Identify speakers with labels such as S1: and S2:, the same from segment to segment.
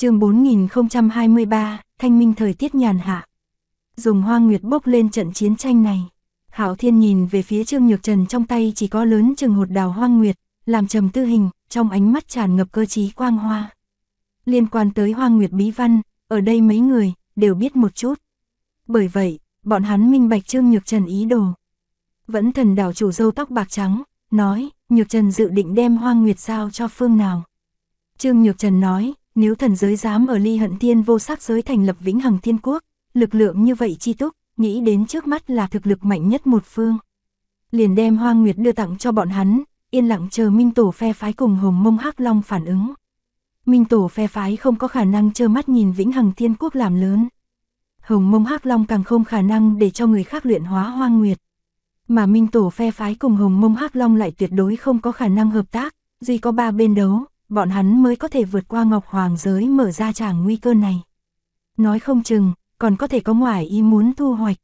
S1: chương 4023, thanh minh thời tiết nhàn hạ. Dùng hoa nguyệt bốc lên trận chiến tranh này. Hảo Thiên nhìn về phía Trương Nhược Trần trong tay chỉ có lớn chừng hột đào hoang nguyệt, làm trầm tư hình, trong ánh mắt tràn ngập cơ trí quang hoa. Liên quan tới hoang nguyệt bí văn, ở đây mấy người, đều biết một chút. Bởi vậy, bọn hắn minh bạch Trương Nhược Trần ý đồ. Vẫn thần đảo chủ dâu tóc bạc trắng, nói, Nhược Trần dự định đem hoang nguyệt sao cho phương nào. Trương Nhược Trần nói, nếu thần giới dám ở ly hận thiên vô sắc giới thành lập vĩnh hằng thiên quốc, lực lượng như vậy chi túc, nghĩ đến trước mắt là thực lực mạnh nhất một phương. Liền đem hoa nguyệt đưa tặng cho bọn hắn, yên lặng chờ minh tổ phe phái cùng hồng mông hắc long phản ứng. Minh tổ phe phái không có khả năng trơ mắt nhìn vĩnh hằng thiên quốc làm lớn. Hồng mông hắc long càng không khả năng để cho người khác luyện hóa hoa nguyệt. Mà minh tổ phe phái cùng hồng mông hắc long lại tuyệt đối không có khả năng hợp tác, duy có ba bên đấu, bọn hắn mới có thể vượt qua Ngọc Hoàng giới mở ra tràng nguy cơ này. Nói không chừng, còn có thể có ngoài ý muốn thu hoạch.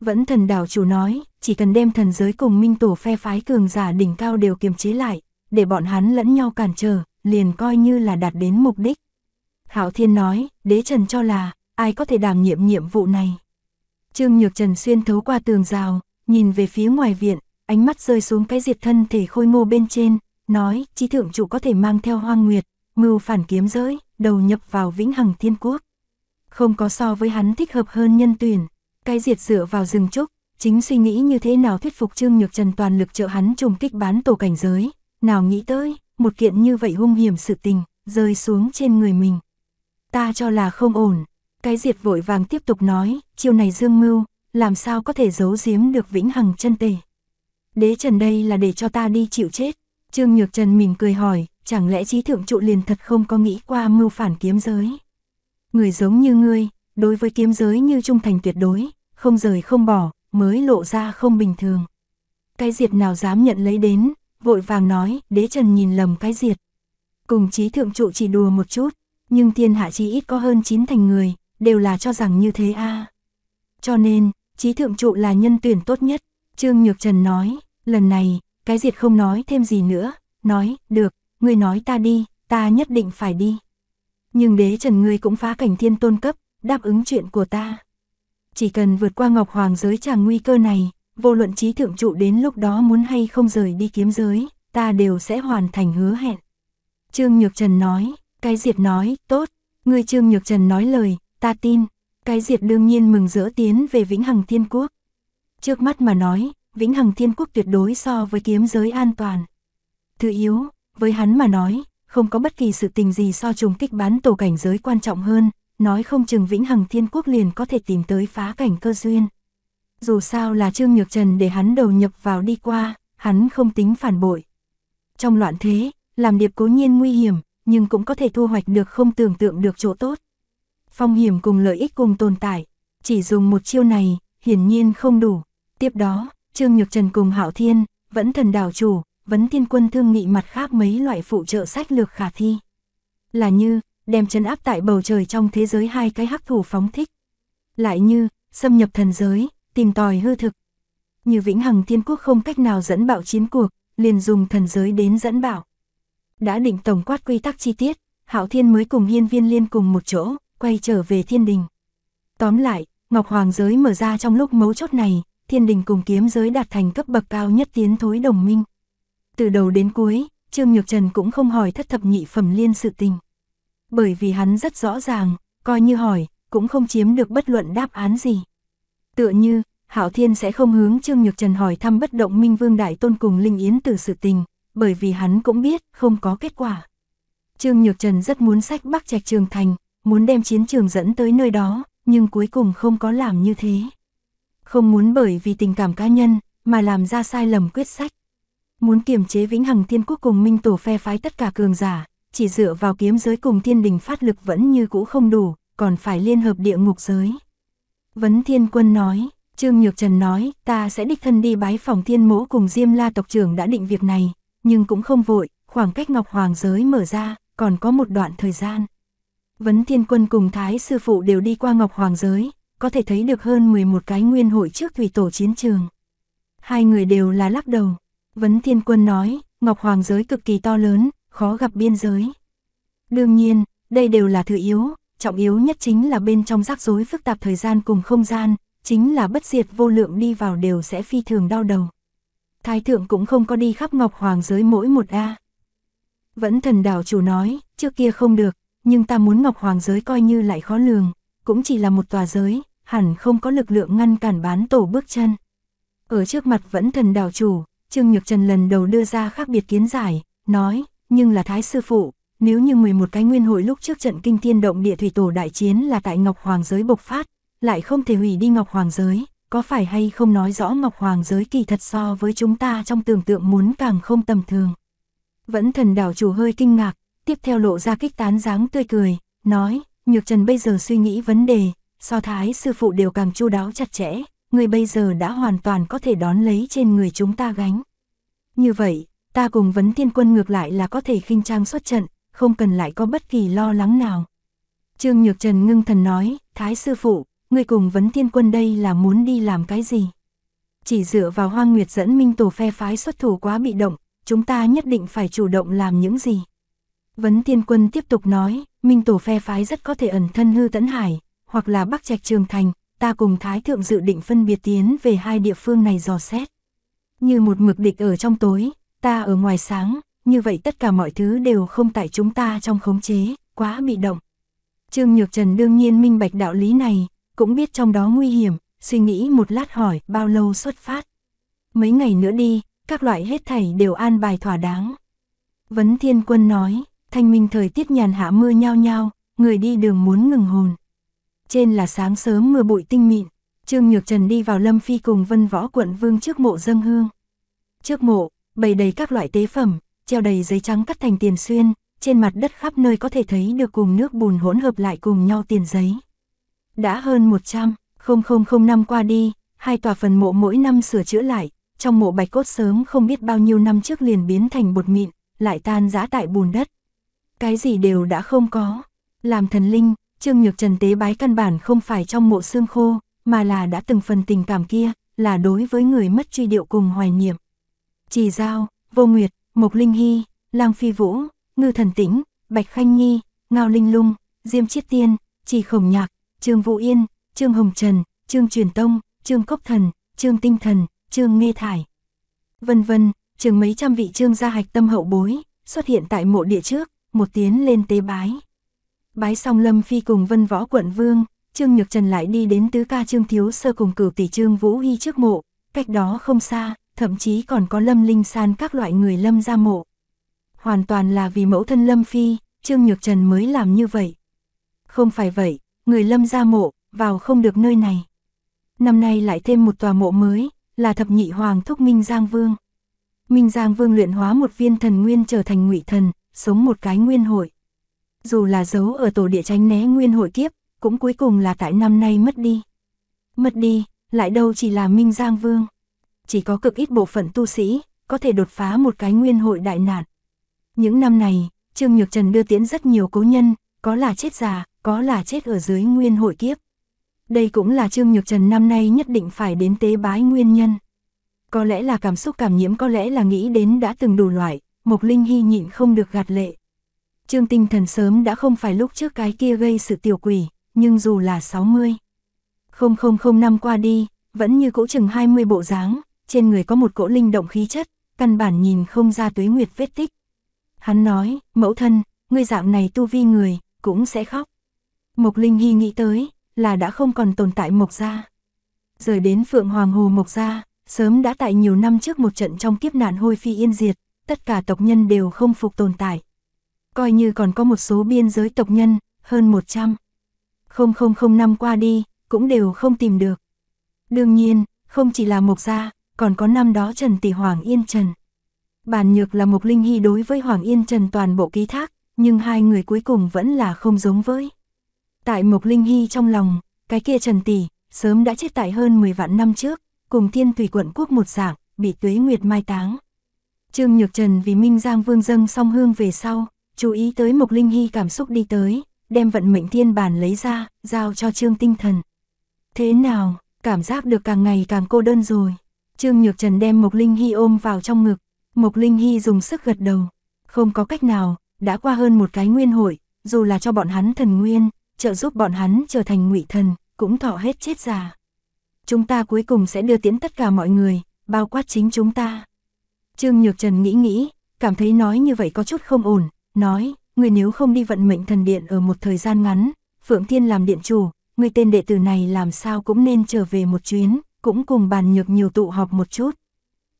S1: Vẫn thần đảo chủ nói, chỉ cần đem thần giới cùng minh tổ phe phái cường giả đỉnh cao đều kiềm chế lại, để bọn hắn lẫn nhau cản trở, liền coi như là đạt đến mục đích. Hảo Thiên nói, đế trần cho là, ai có thể đảm nhiệm nhiệm vụ này. Trương Nhược Trần xuyên thấu qua tường rào, nhìn về phía ngoài viện, ánh mắt rơi xuống cái diệt thân thể khôi ngô bên trên, nói chi thượng chủ có thể mang theo hoang nguyệt, mưu phản kiếm giới, đầu nhập vào vĩnh hằng thiên quốc. Không có so với hắn thích hợp hơn nhân tuyển, cái diệt dựa vào rừng trúc, chính suy nghĩ như thế nào thuyết phục Trương Nhược Trần toàn lực trợ hắn trùng kích bán tổ cảnh giới, nào nghĩ tới, một kiện như vậy hung hiểm sự tình, rơi xuống trên người mình. Ta cho là không ổn, cái diệt vội vàng tiếp tục nói, chiêu này dương mưu, làm sao có thể giấu giếm được vĩnh hằng chân tề. Đế trần đây là để cho ta đi chịu chết, Trương Nhược Trần mỉm cười hỏi, chẳng lẽ trí thượng trụ liền thật không có nghĩ qua mưu phản kiếm giới? Người giống như ngươi, đối với kiếm giới như trung thành tuyệt đối, không rời không bỏ, mới lộ ra không bình thường. Cái diệt nào dám nhận lấy đến, vội vàng nói, đế trần nhìn lầm cái diệt. Cùng trí thượng trụ chỉ đùa một chút, nhưng thiên hạ chí ít có hơn chín thành người, đều là cho rằng như thế a. Cho nên, trí thượng trụ là nhân tuyển tốt nhất, Trương Nhược Trần nói, lần này, cái diệt không nói thêm gì nữa, nói, được, ngươi nói ta đi, ta nhất định phải đi. Nhưng đế trần ngươi cũng phá cảnh thiên tôn cấp, đáp ứng chuyện của ta. Chỉ cần vượt qua ngọc hoàng giới chàng nguy cơ này, vô luận trí thượng trụ đến lúc đó muốn hay không rời đi kiếm giới, ta đều sẽ hoàn thành hứa hẹn. Trương Nhược Trần nói, cái diệt nói, tốt, ngươi Trương Nhược Trần nói lời, ta tin, cái diệt đương nhiên mừng rỡ tiến về vĩnh hằng thiên quốc. Trước mắt mà nói, vĩnh hằng thiên quốc tuyệt đối so với kiếm giới an toàn. Thứ yếu, với hắn mà nói, không có bất kỳ sự tình gì so trùng kích bán tổ cảnh giới quan trọng hơn, nói không chừng vĩnh hằng thiên quốc liền có thể tìm tới phá cảnh cơ duyên. Dù sao là Trương Nhược Trần để hắn đầu nhập vào đi qua, hắn không tính phản bội. Trong loạn thế, làm điệp cố nhiên nguy hiểm, nhưng cũng có thể thu hoạch được không tưởng tượng được chỗ tốt. Phong hiểm cùng lợi ích cùng tồn tại, chỉ dùng một chiêu này, hiển nhiên không đủ. Tiếp đó, Trương Nhược Trần cùng Hạo Thiên, vẫn thần đảo chủ, vấn thiên quân thương nghị mặt khác mấy loại phụ trợ sách lược khả thi. Là như, đem chân áp tại bầu trời trong thế giới hai cái hắc thủ phóng thích. Lại như, xâm nhập thần giới, tìm tòi hư thực. Như vĩnh hằng thiên quốc không cách nào dẫn bạo chiến cuộc, liền dùng thần giới đến dẫn bạo. Đã định tổng quát quy tắc chi tiết, Hạo Thiên mới cùng hiên viên liên cùng một chỗ, quay trở về thiên đình. Tóm lại, Ngọc Hoàng giới mở ra trong lúc mấu chốt này, thiên đình cùng kiếm giới đạt thành cấp bậc cao nhất tiến thối đồng minh. Từ đầu đến cuối, Trương Nhược Trần cũng không hỏi thất thập nhị phẩm liên sự tình. Bởi vì hắn rất rõ ràng, coi như hỏi, cũng không chiếm được bất luận đáp án gì. Tựa như, hảo Thiên sẽ không hướng Trương Nhược Trần hỏi thăm bất động Minh Vương Đại Tôn cùng Linh Yến từ sự tình, bởi vì hắn cũng biết không có kết quả. Trương Nhược Trần rất muốn sách Bắc Trạch Trường Thành, muốn đem chiến trường dẫn tới nơi đó, nhưng cuối cùng không có làm như thế. Không muốn bởi vì tình cảm cá nhân, mà làm ra sai lầm quyết sách. Muốn kiềm chế vĩnh hằng thiên quốc cùng minh tổ phe phái tất cả cường giả, chỉ dựa vào kiếm giới cùng thiên đình phát lực vẫn như cũ không đủ, còn phải liên hợp địa ngục giới. Vấn Thiên Quân nói, Trương Nhược Trần nói, ta sẽ đích thân đi bái phòng thiên mỗ cùng Diêm La tộc trưởng đã định việc này, nhưng cũng không vội, khoảng cách Ngọc Hoàng giới mở ra, còn có một đoạn thời gian. Vấn Thiên Quân cùng Thái Sư Phụ đều đi qua Ngọc Hoàng giới, có thể thấy được hơn 11 cái nguyên hội trước thủy tổ chiến trường. Hai người đều là lắc đầu. Vấn Thiên Quân nói, Ngọc Hoàng giới cực kỳ to lớn, khó gặp biên giới. Đương nhiên, đây đều là thứ yếu, trọng yếu nhất chính là bên trong rắc rối phức tạp thời gian cùng không gian, chính là bất diệt vô lượng đi vào đều sẽ phi thường đau đầu. Thái thượng cũng không có đi khắp Ngọc Hoàng giới mỗi một A. Vẫn thần đảo chủ nói, trước kia không được, nhưng ta muốn Ngọc Hoàng giới coi như lại khó lường, cũng chỉ là một tòa giới, hẳn không có lực lượng ngăn cản bán tổ bước chân. Ở trước mặt vẫn thần đảo chủ, Trương Nhược Trần lần đầu đưa ra khác biệt kiến giải, nói, nhưng là thái sư phụ, nếu như 11 cái nguyên hội lúc trước trận kinh thiên động địa thủy tổ đại chiến là tại Ngọc Hoàng giới bộc phát, lại không thể hủy đi Ngọc Hoàng giới, có phải hay không nói rõ Ngọc Hoàng giới kỳ thật so với chúng ta trong tưởng tượng muốn càng không tầm thường. Vẫn thần đảo chủ hơi kinh ngạc, tiếp theo lộ ra kích tán dáng tươi cười, nói, Nhược Trần bây giờ suy nghĩ vấn đề, so thái sư phụ đều càng chu đáo chặt chẽ, người bây giờ đã hoàn toàn có thể đón lấy trên người chúng ta gánh. Như vậy, ta cùng vấn thiên quân ngược lại là có thể khinh trang xuất trận, không cần lại có bất kỳ lo lắng nào. Trương Nhược Trần ngưng thần nói, Thái sư phụ, người cùng vấn thiên quân đây là muốn đi làm cái gì? Chỉ dựa vào hoang nguyệt dẫn minh tổ phe phái xuất thủ quá bị động, chúng ta nhất định phải chủ động làm những gì? Vấn thiên quân tiếp tục nói, minh tổ phe phái rất có thể ẩn thân hư tấn hải, hoặc là Bắc Trạch Trường Thành, ta cùng Thái Thượng dự định phân biệt tiến về hai địa phương này dò xét. Như một mực địch ở trong tối, ta ở ngoài sáng, như vậy tất cả mọi thứ đều không tại chúng ta trong khống chế, quá bị động. Trương Nhược Trần đương nhiên minh bạch đạo lý này, cũng biết trong đó nguy hiểm, suy nghĩ một lát hỏi bao lâu xuất phát. Mấy ngày nữa đi, các loại hết thảy đều an bài thỏa đáng. Vấn Thiên Quân nói, thanh minh thời tiết nhàn hạ mưa nhao nhao, người đi đường muốn ngừng hồn trên là sáng sớm mưa bụi tinh mịn, Trương Nhược Trần đi vào Lâm Phi cùng Vân Võ quận vương trước mộ dâng hương. Trước mộ, bày đầy các loại tế phẩm, treo đầy giấy trắng cắt thành tiền xuyên, trên mặt đất khắp nơi có thể thấy được cùng nước bùn hỗn hợp lại cùng nhau tiền giấy. Đã hơn 100, 000 năm qua đi, hai tòa phần mộ mỗi năm sửa chữa lại, trong mộ bạch cốt sớm không biết bao nhiêu năm trước liền biến thành bột mịn, lại tan giã tại bùn đất. Cái gì đều đã không có, làm thần linh, Trương Nhược Trần tế bái căn bản không phải trong mộ xương khô, mà là đã từng phần tình cảm kia, là đối với người mất truy điệu cùng hoài niệm. Trì Giao, Vô Nguyệt, Mộc Linh Hy, Lang Phi Vũ, Ngư Thần Tĩnh, Bạch Khanh Nhi, Ngao Linh Lung, Diêm Chiết Tiên, Trì Khổng Nhạc, Trương Vũ Yên, Trương Hồng Trần, Trương Truyền Tông, Trương Cốc Thần, Trương Tinh Thần, Trương Nghê Thải. Vân vân, chừng mấy trăm vị trương gia hạch tâm hậu bối, xuất hiện tại mộ địa trước, một tiếng lên tế bái. Bái xong Lâm Phi cùng Vân Võ quận Vương, Trương Nhược Trần lại đi đến tứ ca Trương Thiếu Sơ cùng cửu tỷ Trương Vũ Hy trước mộ, cách đó không xa, thậm chí còn có Lâm Linh San các loại người Lâm ra mộ. Hoàn toàn là vì mẫu thân Lâm Phi, Trương Nhược Trần mới làm như vậy. Không phải vậy, người Lâm ra mộ, vào không được nơi này. Năm nay lại thêm một tòa mộ mới, là thập nhị hoàng thúc Minh Giang Vương. Minh Giang Vương luyện hóa một viên thần nguyên trở thành ngụy thần, sống một cái nguyên hội dù là giấu ở tổ địa tránh né nguyên hội kiếp, cũng cuối cùng là tại năm nay mất đi. Mất đi, lại đâu chỉ là Minh Giang Vương. Chỉ có cực ít bộ phận tu sĩ, có thể đột phá một cái nguyên hội đại nạn. Những năm này, Trương Nhược Trần đưa tiễn rất nhiều cố nhân, có là chết già, có là chết ở dưới nguyên hội kiếp. Đây cũng là Trương Nhược Trần năm nay nhất định phải đến tế bái nguyên nhân. Có lẽ là cảm xúc cảm nhiễm có lẽ là nghĩ đến đã từng đủ loại, Mộc Linh Hy nhịn không được gạt lệ. Trương Tinh Thần sớm đã không phải lúc trước cái kia gây sự tiểu quỷ, nhưng dù là 60. không năm qua đi, vẫn như cỗ chừng 20 bộ dáng, trên người có một cỗ linh động khí chất, căn bản nhìn không ra tuế nguyệt vết tích. Hắn nói, mẫu thân, ngươi dạng này tu vi người, cũng sẽ khóc. Mộc Linh Hy nghĩ tới, là đã không còn tồn tại Mộc Gia. Rời đến Phượng Hoàng Hồ Mộc Gia, sớm đã tại nhiều năm trước một trận trong kiếp nạn hôi phi yên diệt, tất cả tộc nhân đều không phục tồn tại, coi như còn có một số biên giới tộc nhân, hơn 100. không không không năm qua đi, cũng đều không tìm được. Đương nhiên, không chỉ là Mộc Gia, còn có năm đó Trần Tỷ Hoàng Yên Trần. Bản nhược là Mộc Linh Hy đối với Hoàng Yên Trần toàn bộ ký thác, nhưng hai người cuối cùng vẫn là không giống với. Tại Mộc Linh Hy trong lòng, cái kia Trần Tỷ, sớm đã chết tại hơn 10 vạn năm trước, cùng thiên tùy quận quốc một dạng, bị tuế nguyệt mai táng. Trương Nhược Trần vì Minh Giang Vương dâng song hương về sau, chú ý tới Mộc Linh Hy cảm xúc đi tới, đem vận mệnh thiên bản lấy ra, giao cho Trương Tinh Thần. Thế nào, cảm giác được càng ngày càng cô đơn rồi. Trương Nhược Trần đem Mộc Linh Hy ôm vào trong ngực, Mộc Linh Hy dùng sức gật đầu. Không có cách nào, đã qua hơn một cái nguyên hội, dù là cho bọn hắn thần nguyên, trợ giúp bọn hắn trở thành ngụy thần, cũng thọ hết chết già. Chúng ta cuối cùng sẽ đưa tiễn tất cả mọi người, bao quát chính chúng ta. Trương Nhược Trần nghĩ nghĩ, cảm thấy nói như vậy có chút không ổn, nói, người nếu không đi vận mệnh thần điện ở một thời gian ngắn, Phượng Thiên làm điện chủ, người tên đệ tử này làm sao cũng nên trở về một chuyến, cũng cùng bàn nhược nhiều tụ họp một chút.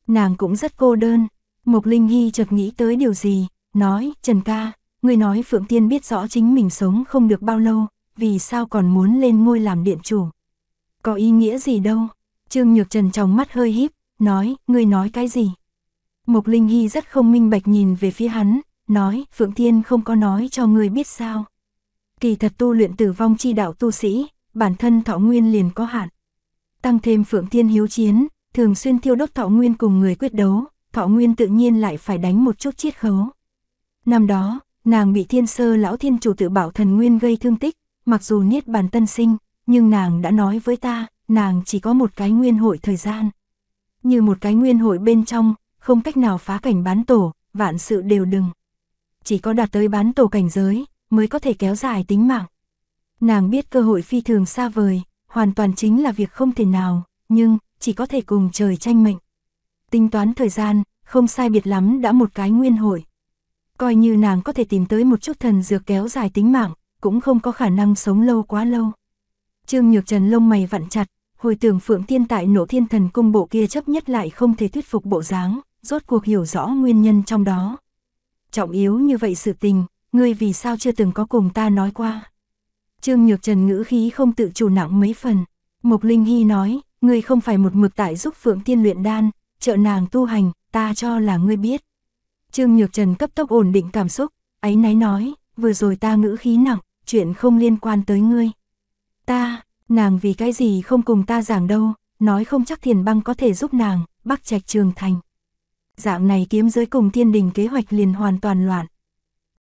S1: Nàng cũng rất cô đơn, Mộc Linh Hy chợt nghĩ tới điều gì, nói, Trần ca, người nói Phượng Thiên biết rõ chính mình sống không được bao lâu, vì sao còn muốn lên ngôi làm điện chủ. Có ý nghĩa gì đâu, Trương Nhược Trần trong mắt hơi híp, nói, người nói cái gì? Mộc Linh Hy rất không minh bạch nhìn về phía hắn, nói, Phượng Thiên không có nói cho người biết sao. Kỳ thật tu luyện tử vong chi đạo tu sĩ, bản thân thọ nguyên liền có hạn. Tăng thêm Phượng Thiên hiếu chiến, thường xuyên thiêu đốt thọ nguyên cùng người quyết đấu, thọ nguyên tự nhiên lại phải đánh một chút chiết khấu. Năm đó, nàng bị thiên sơ lão thiên chủ tự bảo thần nguyên gây thương tích, mặc dù niết bàn tân sinh, nhưng nàng đã nói với ta, nàng chỉ có một cái nguyên hội thời gian. Như một cái nguyên hội bên trong, không cách nào phá cảnh bán tổ, vạn sự đều đừng chỉ có đạt tới bán tổ cảnh giới, mới có thể kéo dài tính mạng. Nàng biết cơ hội phi thường xa vời, hoàn toàn chính là việc không thể nào, nhưng, chỉ có thể cùng trời tranh mệnh. Tính toán thời gian, không sai biệt lắm đã một cái nguyên hội. Coi như nàng có thể tìm tới một chút thần dược kéo dài tính mạng, cũng không có khả năng sống lâu quá lâu. Trương Nhược Trần lông mày vặn chặt, hồi tưởng Phượng tiên tại nổ thiên thần cung bộ kia chấp nhất lại không thể thuyết phục bộ dáng, rốt cuộc hiểu rõ nguyên nhân trong đó trọng yếu như vậy sự tình, ngươi vì sao chưa từng có cùng ta nói qua. Trương Nhược Trần ngữ khí không tự chủ nặng mấy phần, Mộc Linh Hy nói, ngươi không phải một mực tại giúp Phượng Tiên luyện đan, trợ nàng tu hành, ta cho là ngươi biết. Trương Nhược Trần cấp tốc ổn định cảm xúc, ấy náy nói, vừa rồi ta ngữ khí nặng, chuyện không liên quan tới ngươi. Ta, nàng vì cái gì không cùng ta giảng đâu, nói không chắc thiền băng có thể giúp nàng, bắc trạch trường thành. Dạng này kiếm giới cùng thiên đình kế hoạch liền hoàn toàn loạn.